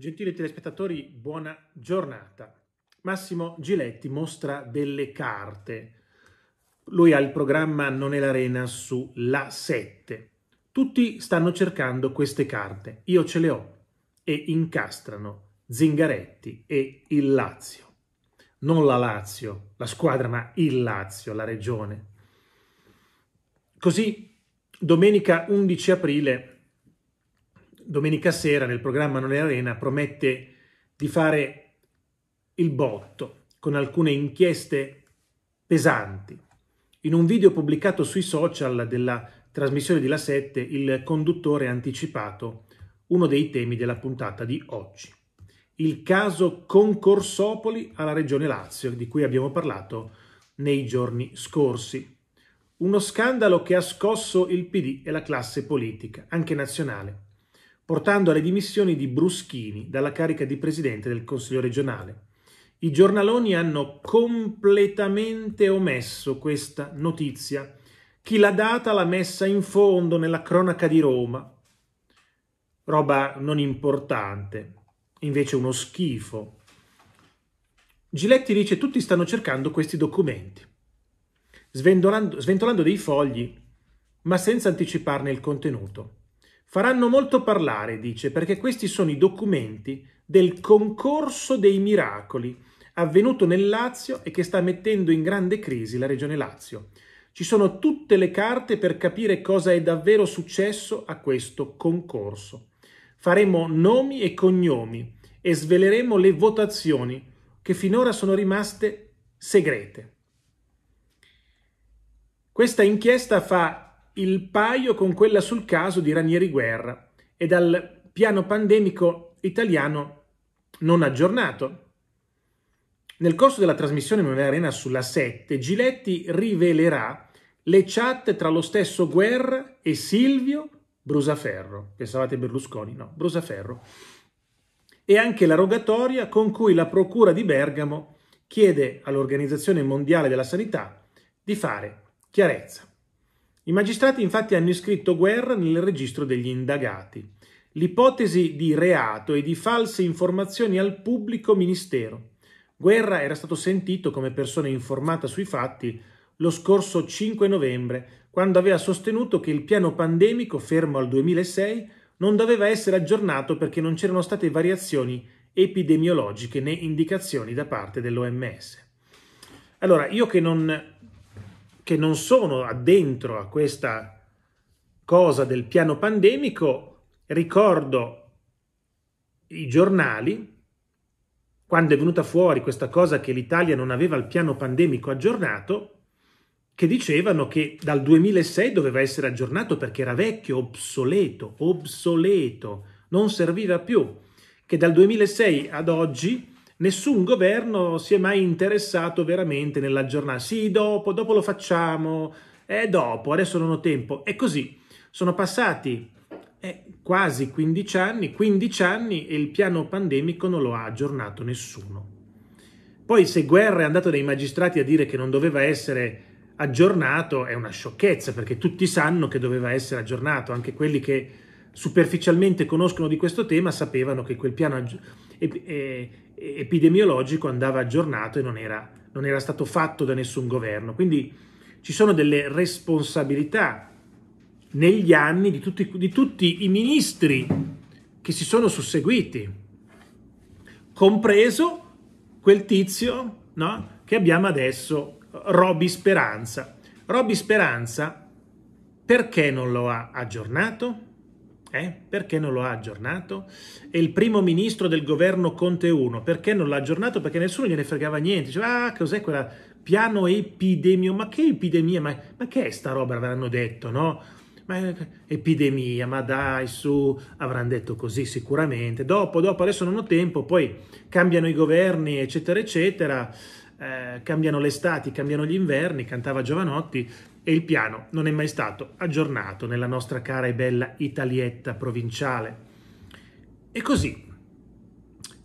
Gentili telespettatori, buona giornata. Massimo Giletti mostra delle carte. Lui ha il programma Non è l'arena su La 7. Tutti stanno cercando queste carte. Io ce le ho e incastrano Zingaretti e il Lazio. Non la Lazio, la squadra, ma il Lazio, la regione. Così domenica 11 aprile domenica sera nel programma Non è Arena promette di fare il botto con alcune inchieste pesanti. In un video pubblicato sui social della trasmissione di La Sette, il conduttore ha anticipato uno dei temi della puntata di oggi. Il caso Concorsopoli alla Regione Lazio, di cui abbiamo parlato nei giorni scorsi. Uno scandalo che ha scosso il PD e la classe politica, anche nazionale portando alle dimissioni di Bruschini dalla carica di presidente del Consiglio regionale. I giornaloni hanno completamente omesso questa notizia. Chi l'ha data l'ha messa in fondo nella cronaca di Roma. Roba non importante, invece uno schifo. Giletti dice tutti stanno cercando questi documenti, sventolando, sventolando dei fogli, ma senza anticiparne il contenuto. Faranno molto parlare, dice, perché questi sono i documenti del concorso dei miracoli avvenuto nel Lazio e che sta mettendo in grande crisi la regione Lazio. Ci sono tutte le carte per capire cosa è davvero successo a questo concorso. Faremo nomi e cognomi e sveleremo le votazioni che finora sono rimaste segrete. Questa inchiesta fa il paio con quella sul caso di Ranieri Guerra e dal piano pandemico italiano non aggiornato. Nel corso della trasmissione Meme Arena sulla 7, Giletti rivelerà le chat tra lo stesso Guerra e Silvio Brusaferro. Pensavate Berlusconi? No, Brusaferro. E anche la rogatoria con cui la Procura di Bergamo chiede all'Organizzazione Mondiale della Sanità di fare chiarezza. I magistrati infatti hanno iscritto Guerra nel registro degli indagati. L'ipotesi di reato e di false informazioni al pubblico ministero. Guerra era stato sentito come persona informata sui fatti lo scorso 5 novembre, quando aveva sostenuto che il piano pandemico, fermo al 2006, non doveva essere aggiornato perché non c'erano state variazioni epidemiologiche né indicazioni da parte dell'OMS. Allora, io che non che non sono addentro a questa cosa del piano pandemico, ricordo i giornali, quando è venuta fuori questa cosa che l'Italia non aveva il piano pandemico aggiornato, che dicevano che dal 2006 doveva essere aggiornato perché era vecchio, obsoleto, obsoleto, non serviva più, che dal 2006 ad oggi nessun governo si è mai interessato veramente nell'aggiornare. Sì, dopo, dopo lo facciamo, eh, dopo, adesso non ho tempo. E così sono passati eh, quasi 15 anni, 15 anni e il piano pandemico non lo ha aggiornato nessuno. Poi se Guerra è andato dai magistrati a dire che non doveva essere aggiornato è una sciocchezza perché tutti sanno che doveva essere aggiornato, anche quelli che superficialmente conoscono di questo tema sapevano che quel piano epidemiologico andava aggiornato e non era, non era stato fatto da nessun governo. Quindi ci sono delle responsabilità negli anni di tutti, di tutti i ministri che si sono susseguiti, compreso quel tizio no? che abbiamo adesso, Roby Speranza. Roby Speranza perché non lo ha aggiornato? Eh? Perché non lo ha aggiornato? E il primo ministro del governo Conte 1, perché non l'ha aggiornato? Perché nessuno gliene fregava niente. Diceva, ah, cos'è quella piano epidemio? Ma che epidemia? Ma, ma che è sta roba? Avranno detto, no? Ma eh, epidemia, ma dai, su, avranno detto così sicuramente. Dopo, dopo, adesso non ho tempo, poi cambiano i governi, eccetera, eccetera. Eh, cambiano le stati, cambiano gli inverni, cantava Giovanotti, e il piano non è mai stato aggiornato nella nostra cara e bella Italietta provinciale. E così,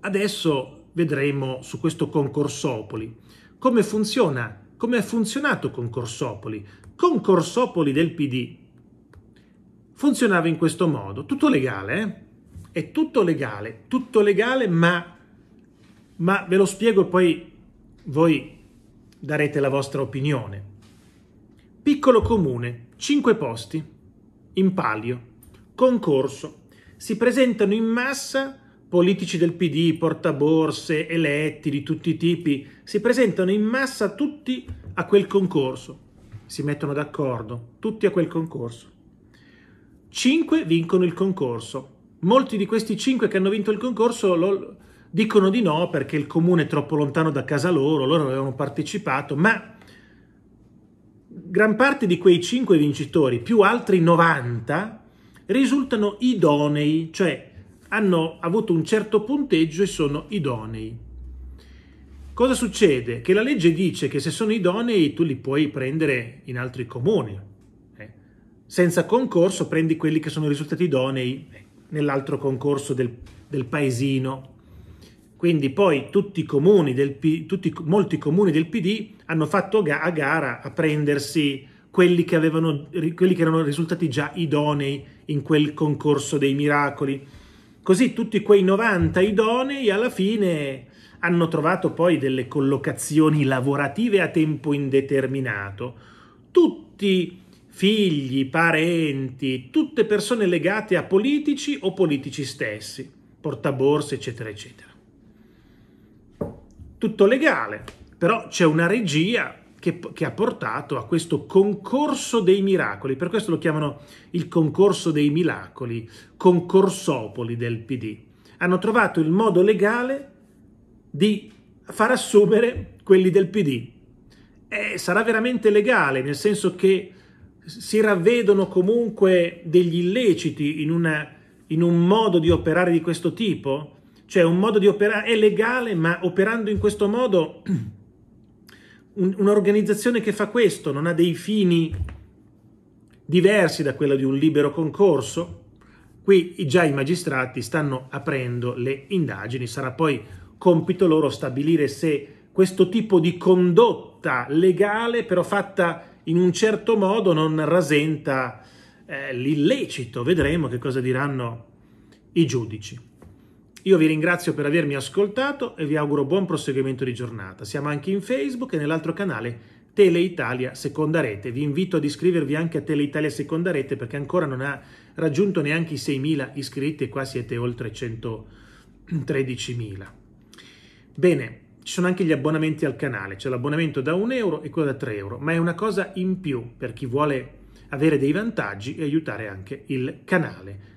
adesso vedremo su questo Concorsopoli come funziona, come ha funzionato Concorsopoli. Concorsopoli del PD funzionava in questo modo, tutto legale, eh? è tutto legale, tutto legale, ma, ma ve lo spiego e poi voi darete la vostra opinione. Piccolo comune, 5 posti, in palio, concorso. Si presentano in massa politici del PD, portaborse, eletti di tutti i tipi, si presentano in massa tutti a quel concorso. Si mettono d'accordo, tutti a quel concorso. 5 vincono il concorso. Molti di questi 5 che hanno vinto il concorso lo dicono di no perché il comune è troppo lontano da casa loro, loro avevano partecipato, ma gran parte di quei 5 vincitori più altri 90 risultano idonei, cioè hanno avuto un certo punteggio e sono idonei. Cosa succede? Che la legge dice che se sono idonei tu li puoi prendere in altri comuni. Eh? Senza concorso prendi quelli che sono risultati idonei eh, nell'altro concorso del, del, paesino. Quindi poi tutti, i comuni del, tutti molti comuni del PD hanno fatto a gara a prendersi quelli che, avevano, quelli che erano risultati già idonei in quel concorso dei miracoli. Così tutti quei 90 idonei alla fine hanno trovato poi delle collocazioni lavorative a tempo indeterminato. Tutti figli, parenti, tutte persone legate a politici o politici stessi, portaborse, eccetera, eccetera. Tutto legale, però c'è una regia che, che, ha portato a questo concorso dei miracoli, per questo lo chiamano il concorso dei miracoli, concorsopoli del PD. Hanno trovato il modo legale di far assumere quelli del PD. E sarà veramente legale, nel senso che si ravvedono comunque degli illeciti in, una, in un modo di operare di questo tipo? Cioè un modo di operare è legale, ma operando in questo modo un, un'organizzazione che fa questo non ha dei fini diversi da quello di un libero concorso? Qui già i magistrati stanno aprendo le indagini, sarà poi compito loro stabilire se questo tipo di condotta legale, però fatta in un certo modo, non rasenta eh, l'illecito. Vedremo che cosa diranno i giudici. Io vi ringrazio per avermi ascoltato e vi auguro buon proseguimento di giornata. Siamo anche in Facebook e nell'altro canale Tele Italia Seconda Rete. Vi invito ad iscrivervi anche a Tele Italia Seconda Rete perché ancora non ha raggiunto neanche i 6.000 iscritti e qua siete oltre 113.000. Bene, ci sono anche gli abbonamenti al canale, c'è l'abbonamento da 1 euro e quello da 3 euro, ma è una cosa in più per chi vuole avere dei vantaggi e aiutare anche il canale.